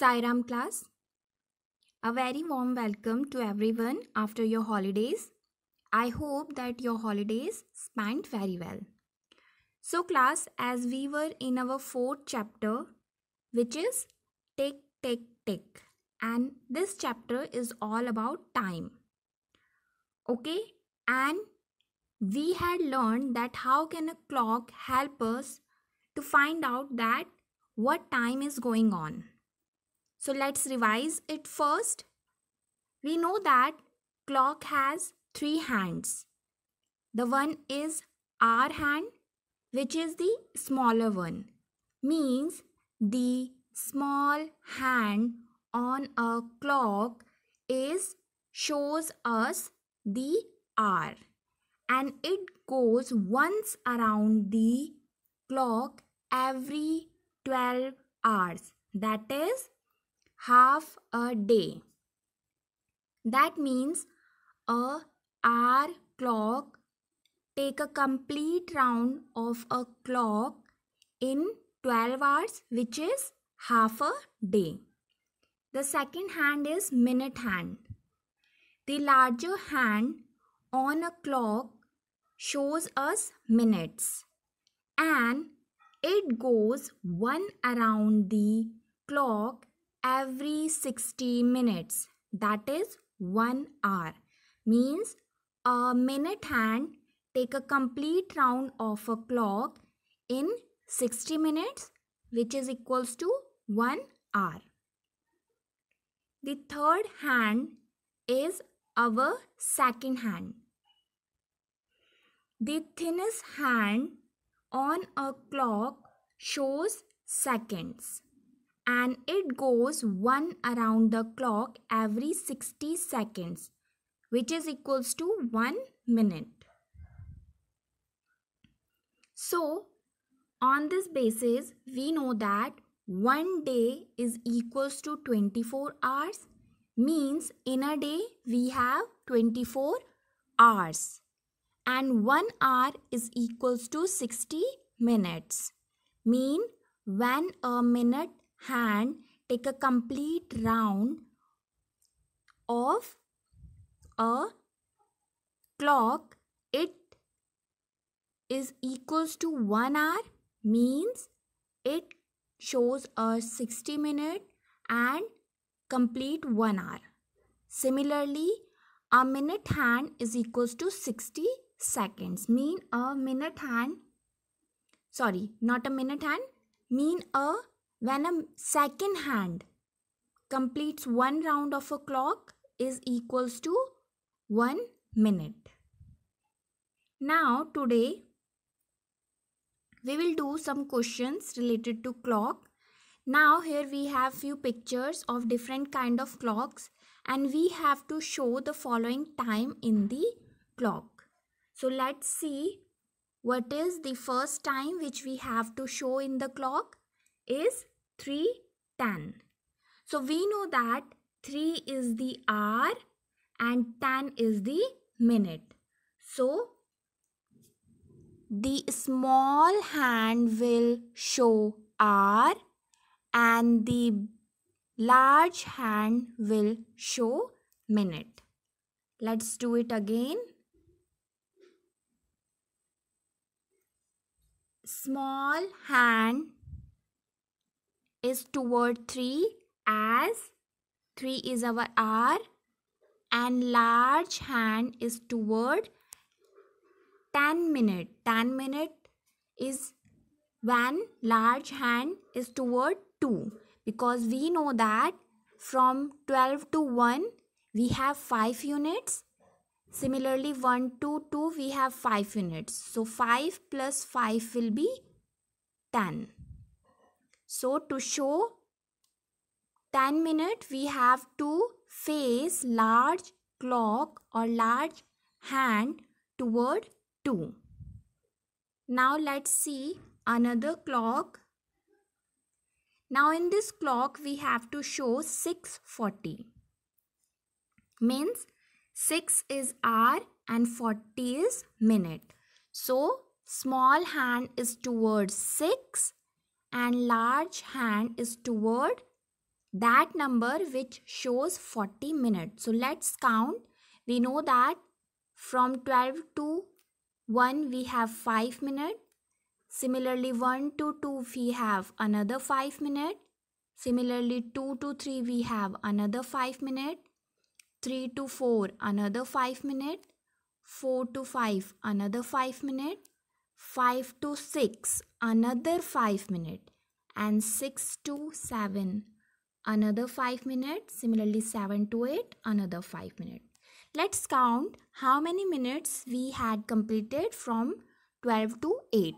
Sairam class, a very warm welcome to everyone after your holidays. I hope that your holidays spent very well. So class, as we were in our fourth chapter, which is tick, tick, tick. And this chapter is all about time. Okay, and we had learned that how can a clock help us to find out that what time is going on so let's revise it first. We know that clock has three hands. The one is our hand which is the smaller one means the small hand on a clock is shows us the hour and it goes once around the clock every 12 hours that is half a day. That means a hour clock take a complete round of a clock in 12 hours which is half a day. The second hand is minute hand. The larger hand on a clock shows us minutes and it goes one around the clock every 60 minutes that is 1 hour means a minute hand take a complete round of a clock in 60 minutes which is equals to 1 hour. The third hand is our second hand. The thinnest hand on a clock shows seconds and it goes one around the clock every 60 seconds which is equals to 1 minute. So on this basis we know that one day is equals to 24 hours means in a day we have 24 hours and 1 hour is equals to 60 minutes mean when a minute hand take a complete round of a clock it is equals to 1 hour means it shows a 60 minute and complete 1 hour. Similarly, a minute hand is equals to 60 seconds. Mean a minute hand, sorry, not a minute hand, mean a when a second hand completes one round of a clock is equals to one minute. Now today we will do some questions related to clock. Now here we have few pictures of different kind of clocks and we have to show the following time in the clock. So let's see what is the first time which we have to show in the clock is 3 So we know that 3 is the hour and ten is the minute. So the small hand will show hour and the large hand will show minute. Let's do it again. Small hand is toward 3 as 3 is our R and large hand is toward 10 minute. 10 minute is when large hand is toward 2 because we know that from 12 to 1 we have 5 units. Similarly 1 to 2 we have 5 units. So 5 plus 5 will be 10. So to show 10 minute we have to face large clock or large hand toward 2. Now let's see another clock. Now in this clock we have to show 640. Means 6 is hour and 40 is minute. So small hand is towards 6 and large hand is toward that number which shows 40 minutes. So let's count. We know that from 12 to 1 we have 5 minutes. Similarly 1 to 2 we have another 5 minutes. Similarly 2 to 3 we have another 5 minutes. 3 to 4 another 5 minutes. 4 to 5 another 5 minutes. 5 to 6 another 5 minute and 6 to 7 another 5 minute similarly 7 to 8 another 5 minute let's count how many minutes we had completed from 12 to 8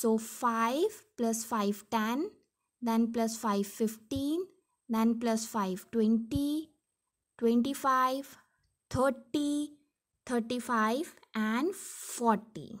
so 5 plus 5 10 then plus 5 15 then plus 5 20 25 30 35 and 40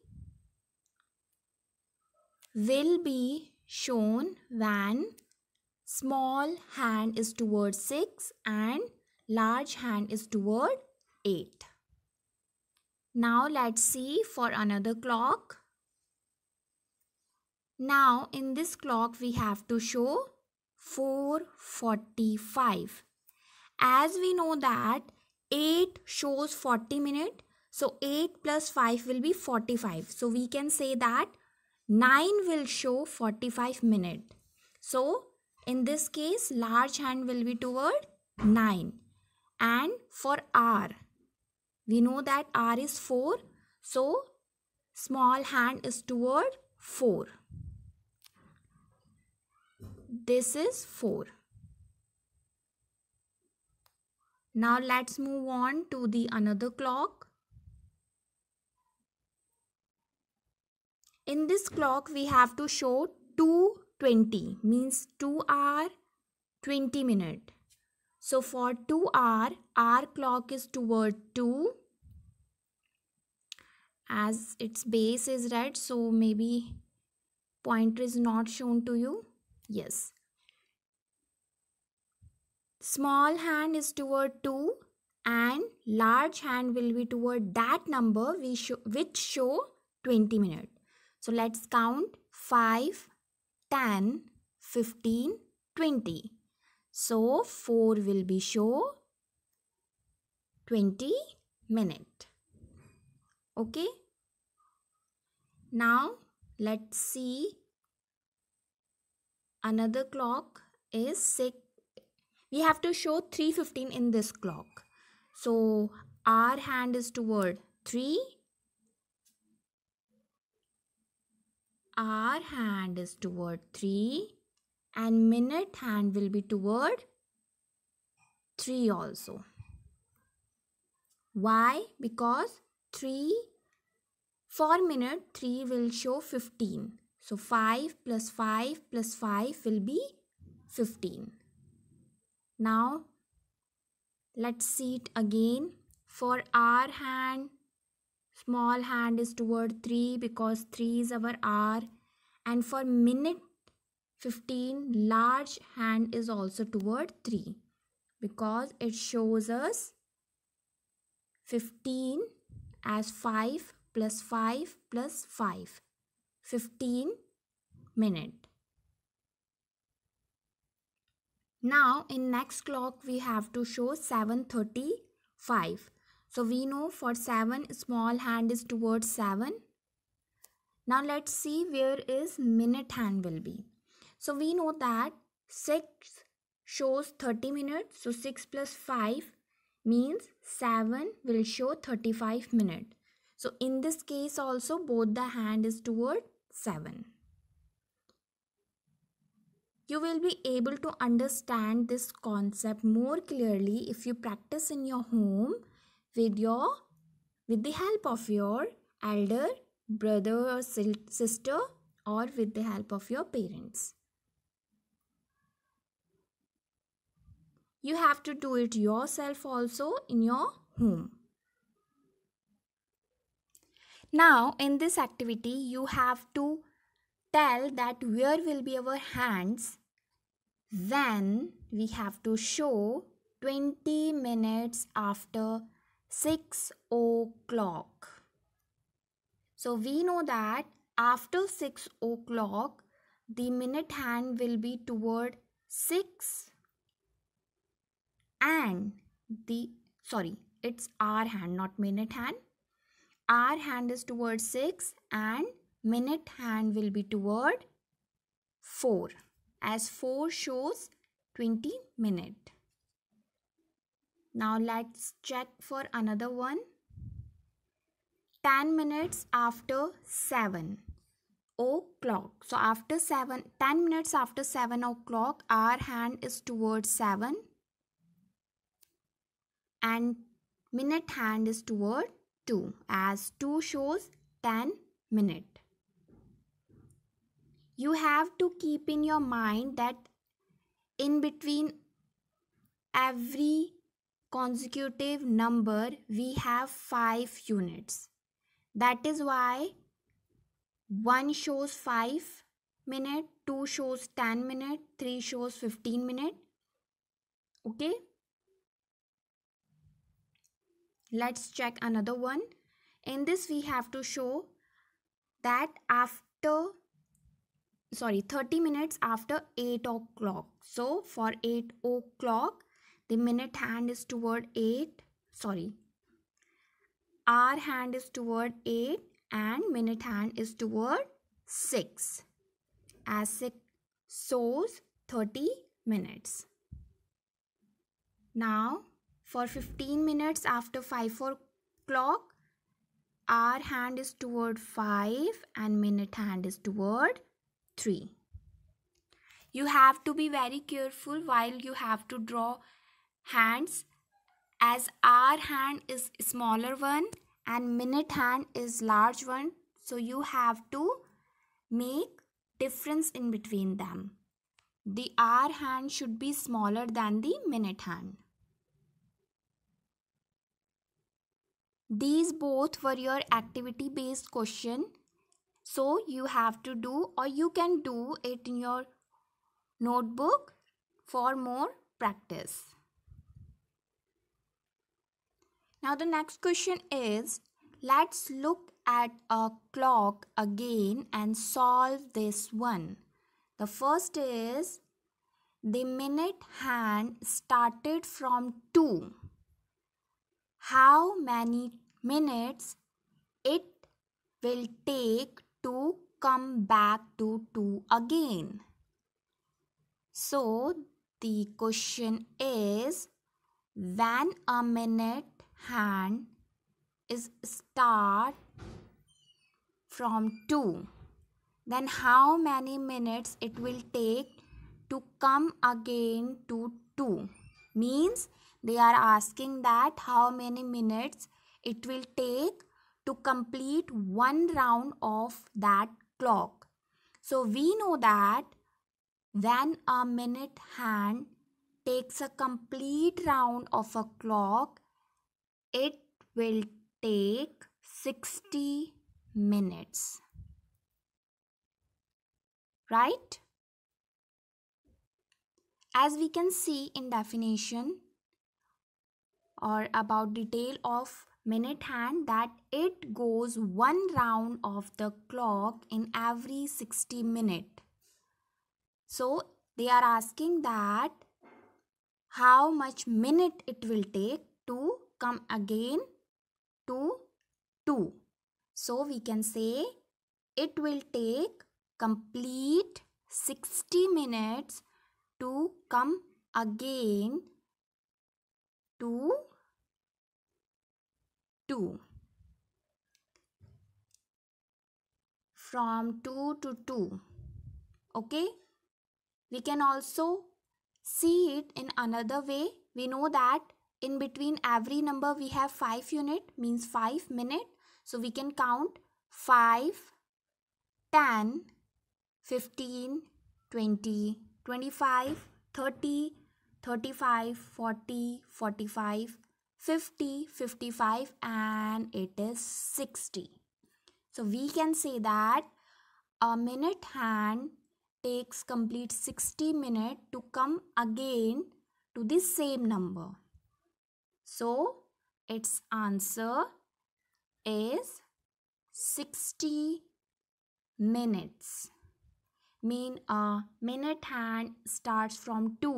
will be shown when small hand is toward 6 and large hand is toward 8. Now let's see for another clock. Now in this clock we have to show 445. As we know that 8 shows 40 minute. So 8 plus 5 will be 45. So we can say that 9 will show 45 minute. So in this case large hand will be toward 9 and for R we know that R is 4 so small hand is toward 4. This is 4. Now let's move on to the another clock. in this clock we have to show 220 means 2 hour 20 minute so for 2 hour our clock is toward 2 as its base is red so maybe pointer is not shown to you yes small hand is toward 2 and large hand will be toward that number we show, which show 20 minute so let's count 5, 10, 15, 20. So 4 will be show 20 minute. Okay. Now let's see another clock is 6. We have to show 315 in this clock. So our hand is toward 3 hour hand is toward 3 and minute hand will be toward 3 also. Why? Because 3 for minute 3 will show 15. So 5 plus 5 plus 5 will be 15. Now let's see it again. For our hand small hand is toward 3 because 3 is our R, and for minute 15 large hand is also toward 3 because it shows us 15 as 5 plus 5 plus 5 15 minute now in next clock we have to show 735 so we know for 7 small hand is towards 7. Now let's see where is minute hand will be. So we know that 6 shows 30 minutes. So 6 plus 5 means 7 will show 35 minutes. So in this case also both the hand is toward 7. You will be able to understand this concept more clearly if you practice in your home with your with the help of your elder brother or sister or with the help of your parents. You have to do it yourself also in your home. Now in this activity you have to tell that where will be our hands then we have to show 20 minutes after 6 o'clock. So we know that after 6 o'clock, the minute hand will be toward 6 and the, sorry, it's our hand, not minute hand. Our hand is toward 6 and minute hand will be toward 4 as 4 shows 20 minute. Now let's check for another one. 10 minutes after 7 o'clock. So after 7, 10 minutes after 7 o'clock, our hand is towards 7 and minute hand is toward 2 as 2 shows 10 minute. You have to keep in your mind that in between every consecutive number we have 5 units. That is why 1 shows 5 minute, 2 shows 10 minute, 3 shows 15 minute. Okay. Let's check another one. In this we have to show that after sorry 30 minutes after 8 o'clock. So for 8 o'clock the minute hand is toward 8 sorry our hand is toward 8 and minute hand is toward 6 as it shows 30 minutes now for 15 minutes after 5 o'clock our hand is toward 5 and minute hand is toward 3 you have to be very careful while you have to draw hands as hour hand is smaller one and minute hand is large one so you have to make difference in between them the hour hand should be smaller than the minute hand these both were your activity based question so you have to do or you can do it in your notebook for more practice now the next question is, let's look at a clock again and solve this one. The first is, the minute hand started from 2. How many minutes it will take to come back to 2 again? So the question is when a minute hand is start from 2 then how many minutes it will take to come again to 2 means they are asking that how many minutes it will take to complete one round of that clock. So we know that when a minute hand takes a complete round of a clock, it will take 60 minutes. Right? As we can see in definition or about detail of minute hand that it goes one round of the clock in every 60 minute. So they are asking that how much minute it will take to come again to 2. So we can say it will take complete 60 minutes to come again to 2. From 2 to 2. Okay. We can also see it in another way. We know that in between every number we have 5 unit means 5 minute. So we can count 5, 10, 15, 20, 25, 30, 35, 40, 45, 50, 55 and it is 60. So we can say that a minute hand takes complete 60 minute to come again to the same number. So its answer is 60 minutes. Mean a minute hand starts from 2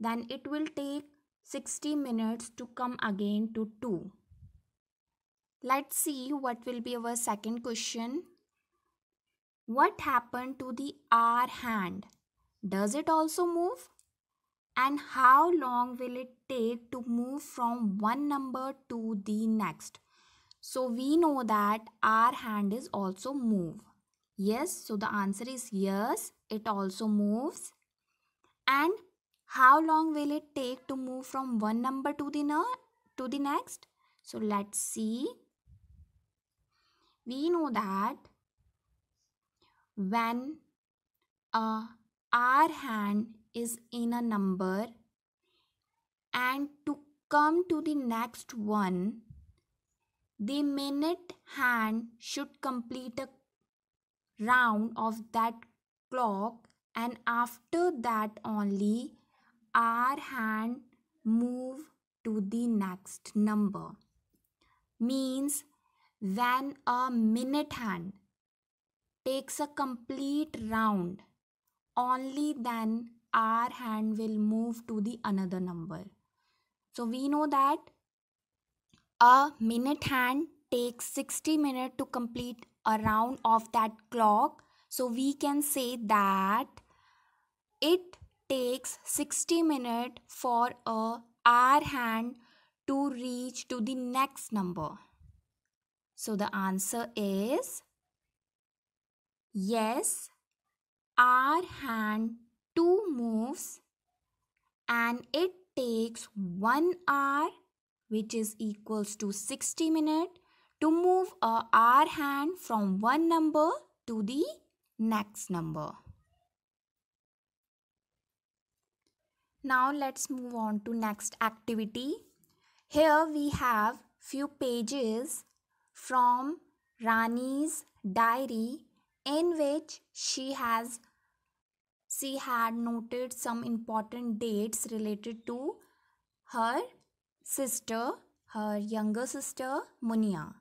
then it will take 60 minutes to come again to 2. Let's see what will be our second question. What happened to the hour hand? Does it also move? and how long will it take to move from one number to the next. So we know that our hand is also move. Yes, so the answer is yes, it also moves. And how long will it take to move from one number to the, to the next? So let's see. We know that when uh, our hand is in a number and to come to the next one, the minute hand should complete a round of that clock and after that only our hand move to the next number means when a minute hand takes a complete round only then our hand will move to the another number so we know that a minute hand takes 60 minutes to complete a round of that clock so we can say that it takes 60 minutes for a hour hand to reach to the next number so the answer is yes our hand 2 moves and it takes 1 hour which is equals to 60 minute to move a hour hand from one number to the next number. Now let's move on to next activity. Here we have few pages from Rani's diary in which she has she had noted some important dates related to her sister, her younger sister Munia.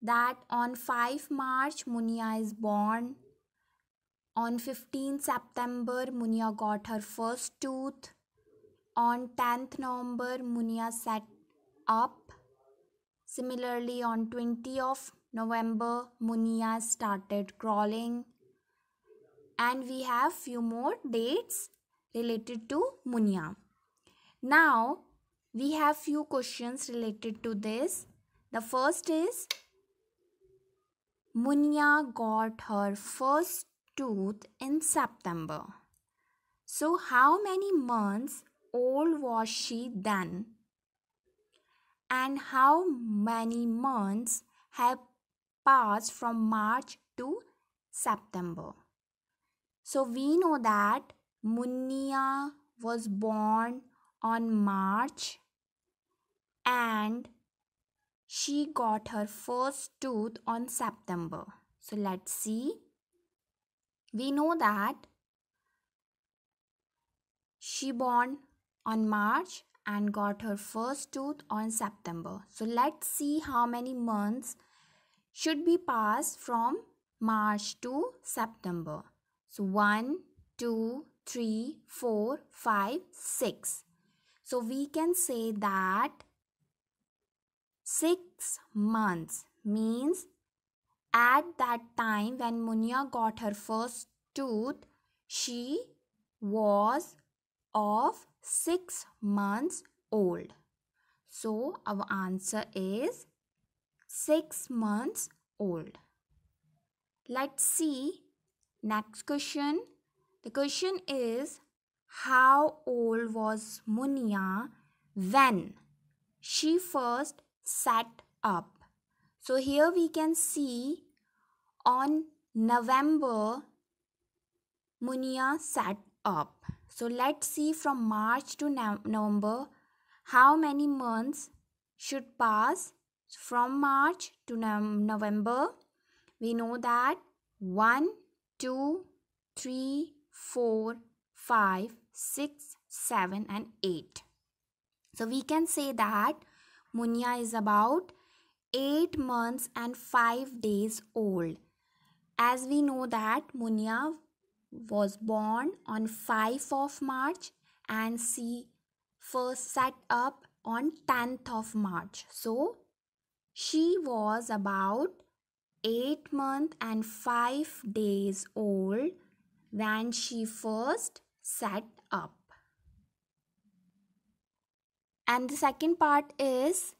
That on 5 March, Munia is born. On 15 September, Munia got her first tooth. On 10th November, Munia sat up. Similarly, on 20 of November, Munia started crawling and we have few more dates related to Munya. Now we have few questions related to this. The first is Munya got her first tooth in September. So how many months old was she then? And how many months have passed from March to September? So we know that Munia was born on March and she got her first tooth on September. So let's see. We know that she born on March and got her first tooth on September. So let's see how many months should be passed from March to September. So 1, 2, 3, 4, 5, 6. So we can say that 6 months means at that time when Munia got her first tooth, she was of 6 months old. So our answer is 6 months old. Let's see Next question. The question is How old was Munia when she first sat up? So here we can see on November Munia sat up. So let's see from March to November how many months should pass from March to November. We know that 1 2, 3, 4, 5, 6, 7 and 8. So we can say that Munya is about 8 months and 5 days old. As we know that Munya was born on 5 of March and she first set up on 10th of March. So she was about 8 month and 5 days old when she first sat up. And the second part is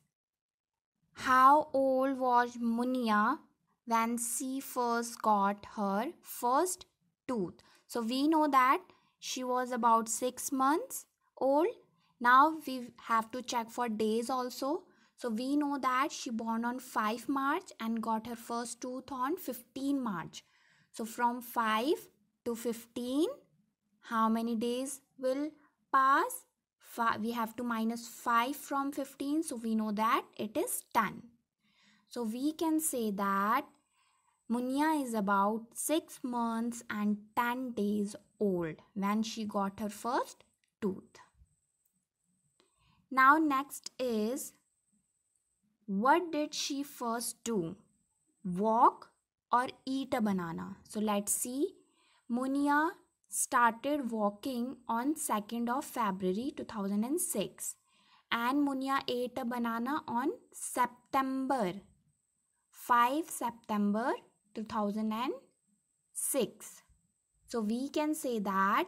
how old was Munia when she first got her first tooth? So we know that she was about 6 months old. Now we have to check for days also. So we know that she born on 5 March and got her first tooth on 15 March. So from 5 to 15, how many days will pass? We have to minus 5 from 15. So we know that it is 10. So we can say that Munya is about 6 months and 10 days old when she got her first tooth. Now next is what did she first do? Walk or eat a banana? So let's see. Munia started walking on 2nd of February 2006 and Munia ate a banana on September 5 September 2006. So we can say that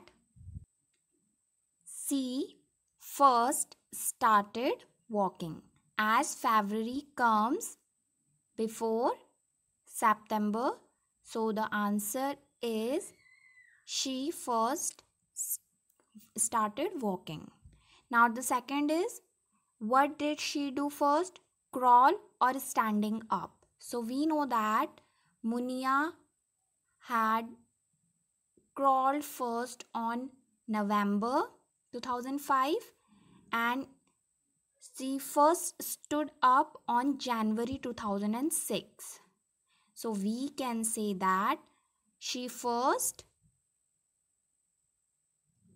C first started walking as February comes before September. So the answer is she first started walking. Now the second is what did she do first? Crawl or standing up? So we know that Munia had crawled first on November 2005 and she first stood up on January 2006. So we can say that she first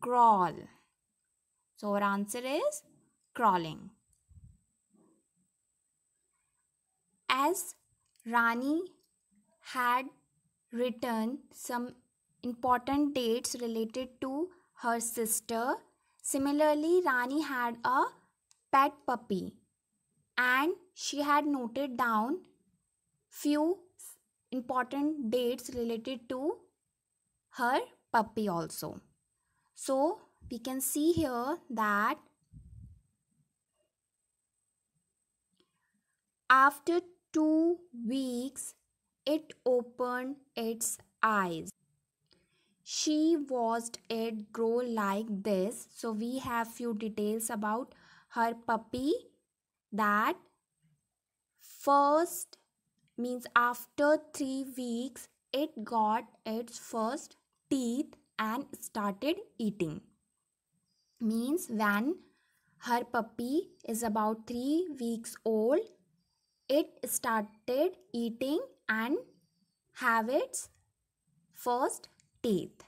crawl. So our answer is crawling. As Rani had written some important dates related to her sister, similarly Rani had a pet puppy and she had noted down few important dates related to her puppy also so we can see here that after 2 weeks it opened its eyes she watched it grow like this so we have few details about her puppy that first means after 3 weeks it got its first teeth and started eating means when her puppy is about 3 weeks old it started eating and have its first teeth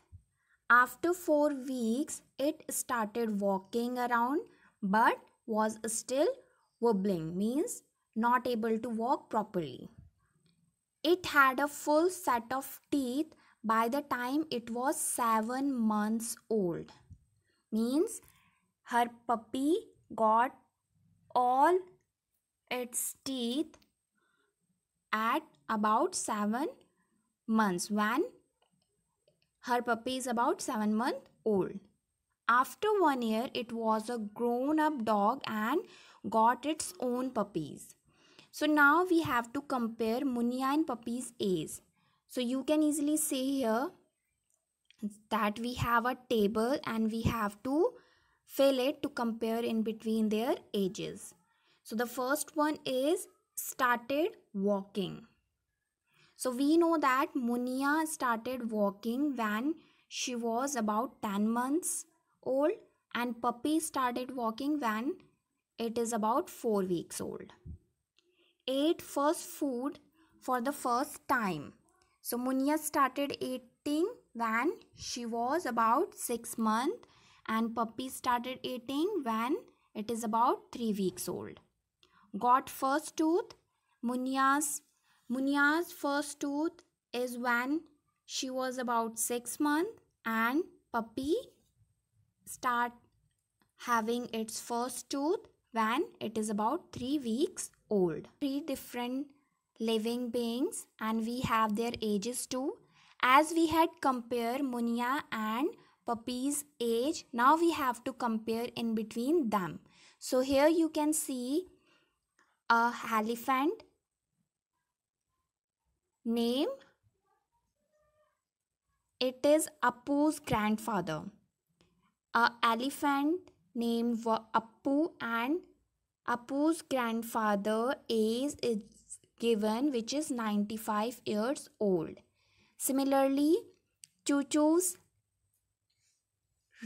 after 4 weeks it started walking around but was still wobbling, means not able to walk properly. It had a full set of teeth by the time it was 7 months old. Means her puppy got all its teeth at about 7 months when her puppy is about 7 month old after one year, it was a grown up dog and got its own puppies. So now we have to compare Munia and puppy's age. So you can easily see here that we have a table and we have to fill it to compare in between their ages. So the first one is started walking. So we know that Munia started walking when she was about 10 months old and puppy started walking when it is about 4 weeks old. Ate first food for the first time. So Munya started eating when she was about 6 months and puppy started eating when it is about 3 weeks old. Got first tooth. Munya's, Munya's first tooth is when she was about 6 months and puppy start having its first tooth when it is about 3 weeks old. Three different living beings and we have their ages too. As we had compared Munia and puppy's age, now we have to compare in between them. So here you can see a elephant name. It is Apu's grandfather. A elephant named Appu and Appu's grandfather age is given which is 95 years old. Similarly, Chuchu's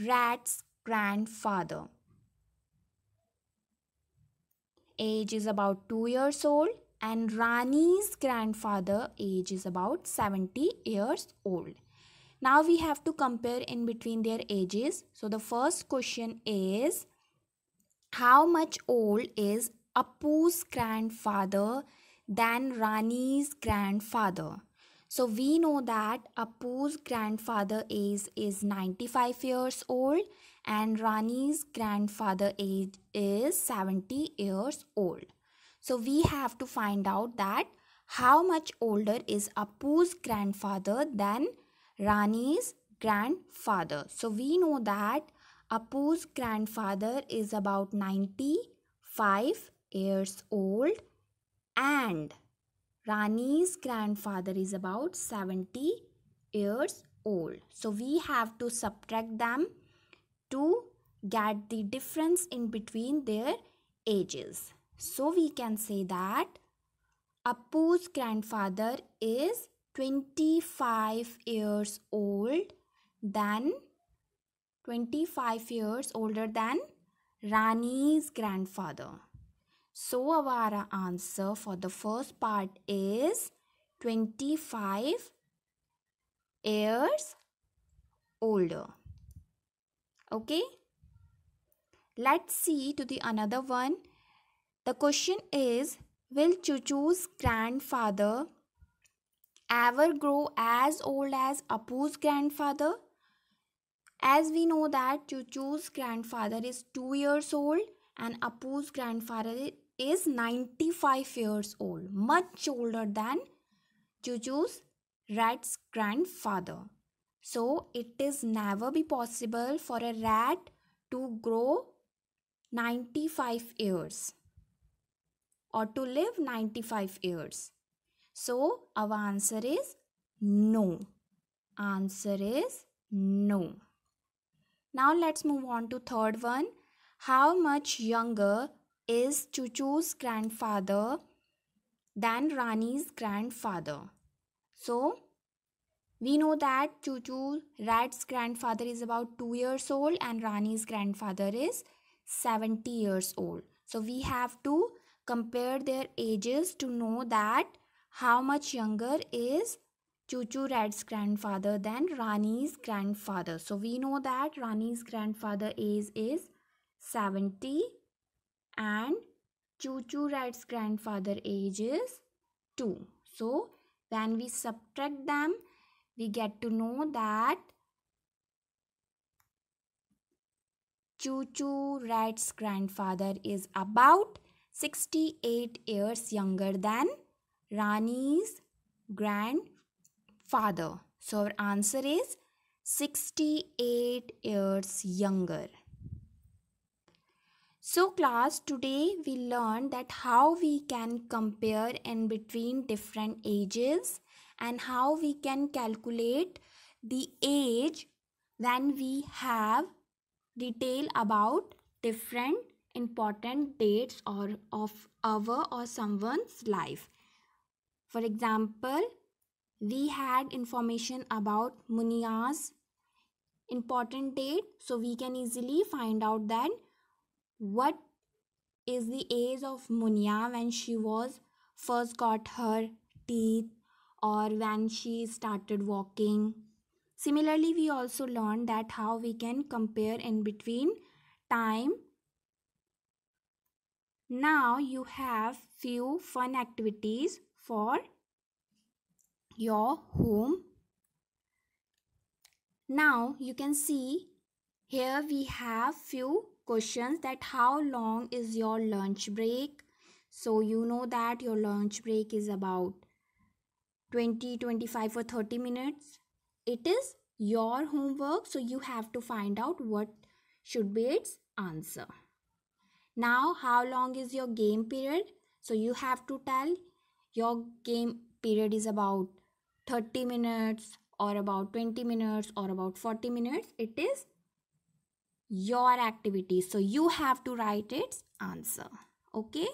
rat's grandfather age is about 2 years old and Rani's grandfather age is about 70 years old. Now we have to compare in between their ages. So the first question is how much old is Appu's grandfather than Rani's grandfather? So we know that Appu's grandfather age is 95 years old and Rani's grandfather age is 70 years old. So we have to find out that how much older is Appu's grandfather than Rani's grandfather. So we know that Apu's grandfather is about 95 years old and Rani's grandfather is about 70 years old. So we have to subtract them to get the difference in between their ages. So we can say that Appu's grandfather is 25 years old than 25 years older than Rani's grandfather. So our answer for the first part is 25 years older. Okay. Let's see to the another one. The question is will Chuchu's grandfather ever grow as old as Apu's grandfather? As we know that Chuchu's grandfather is 2 years old and Apu's grandfather is 95 years old, much older than Chuchu's rat's grandfather. So it is never be possible for a rat to grow 95 years or to live 95 years. So our answer is no. Answer is no. Now let's move on to third one. How much younger is Chuchu's grandfather than Rani's grandfather? So we know that Chuchu Rat's grandfather is about 2 years old and Rani's grandfather is 70 years old. So we have to compare their ages to know that how much younger is Chuchu Red's grandfather than Rani's grandfather? So we know that Rani's grandfather age is 70 and Chuchu Red's grandfather age is 2. So when we subtract them, we get to know that Chuchu Rat's grandfather is about 68 years younger than Rani's grandfather. So our answer is 68 years younger. So class today we learned that how we can compare in between different ages and how we can calculate the age when we have detail about different important dates or of our or someone's life for example, we had information about Munia's important date. So we can easily find out that what is the age of Munia when she was first got her teeth or when she started walking. Similarly, we also learned that how we can compare in between time. Now you have few fun activities for your home. Now you can see here we have few questions that how long is your lunch break? So you know that your lunch break is about 20, 25 or 30 minutes. It is your homework so you have to find out what should be its answer. Now how long is your game period? So you have to tell your game period is about 30 minutes or about 20 minutes or about 40 minutes it is your activity so you have to write its answer okay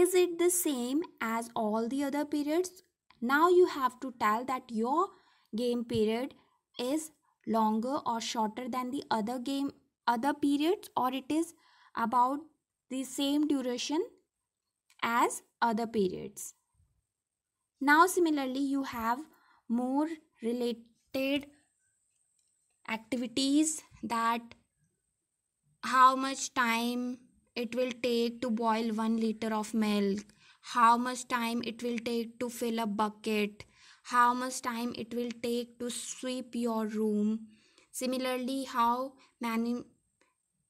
is it the same as all the other periods now you have to tell that your game period is longer or shorter than the other game other periods or it is about the same duration as other periods. Now similarly you have more related activities that how much time it will take to boil 1 liter of milk how much time it will take to fill a bucket how much time it will take to sweep your room similarly how many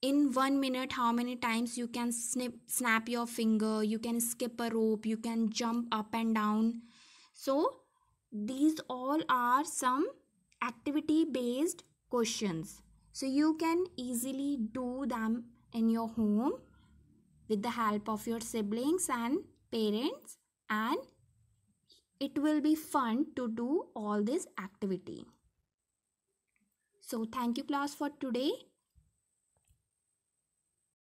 in one minute how many times you can snip snap your finger you can skip a rope you can jump up and down so these all are some activity based questions so you can easily do them in your home with the help of your siblings and parents and it will be fun to do all this activity so thank you class for today